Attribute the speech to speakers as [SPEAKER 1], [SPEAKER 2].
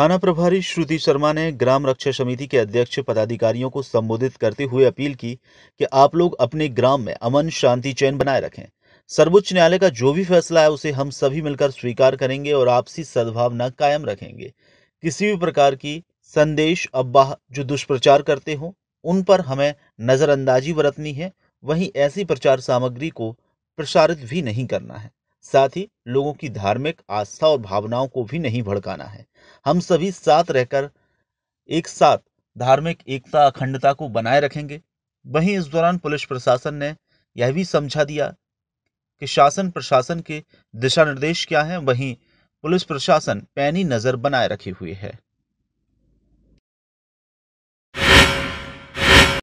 [SPEAKER 1] थाना प्रभारी श्रुति शर्मा ने ग्राम रक्षा समिति के अध्यक्ष पदाधिकारियों को संबोधित करते हुए अपील की कि आप लोग अपने ग्राम में अमन शांति चैन बनाए रखें सर्वोच्च न्यायालय का जो भी फैसला है उसे हम सभी मिलकर स्वीकार करेंगे और आपसी सद्भावना कायम रखेंगे किसी भी प्रकार की संदेश अब्बाह जो दुष्प्रचार करते हों उन पर हमें नज़रअंदाजी बरतनी है वहीं ऐसी प्रचार सामग्री को प्रसारित भी नहीं करना है साथ ही लोगों की धार्मिक आस्था और भावनाओं को भी नहीं भड़काना है हम सभी साथ रहकर एक साथ धार्मिक एकता अखंडता को बनाए रखेंगे वहीं इस दौरान पुलिस प्रशासन ने यह भी समझा दिया कि शासन प्रशासन के दिशा निर्देश क्या हैं वहीं पुलिस प्रशासन पैनी नज़र बनाए रखे हुए है